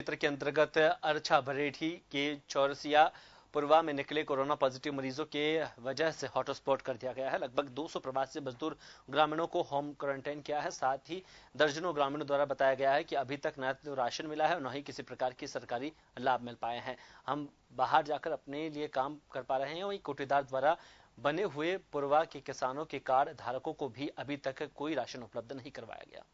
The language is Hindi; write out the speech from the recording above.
क्षेत्र के अंतर्गत अरछा भरेठी के चौरसिया पुरवा में निकले कोरोना पॉजिटिव मरीजों के वजह से हॉटस्पॉट कर दिया गया है लगभग 200 प्रवासी मजदूर ग्रामीणों को होम क्वारंटाइन किया है साथ ही दर्जनों ग्रामीणों द्वारा बताया गया है कि अभी तक न तो राशन मिला है और न ही किसी प्रकार की सरकारी लाभ मिल पाए हैं हम बाहर जाकर अपने लिए काम कर पा रहे हैं वही कोटेदार द्वारा बने हुए पुरवा के किसानों के कार्ड धारकों को भी अभी तक कोई राशन उपलब्ध नहीं करवाया गया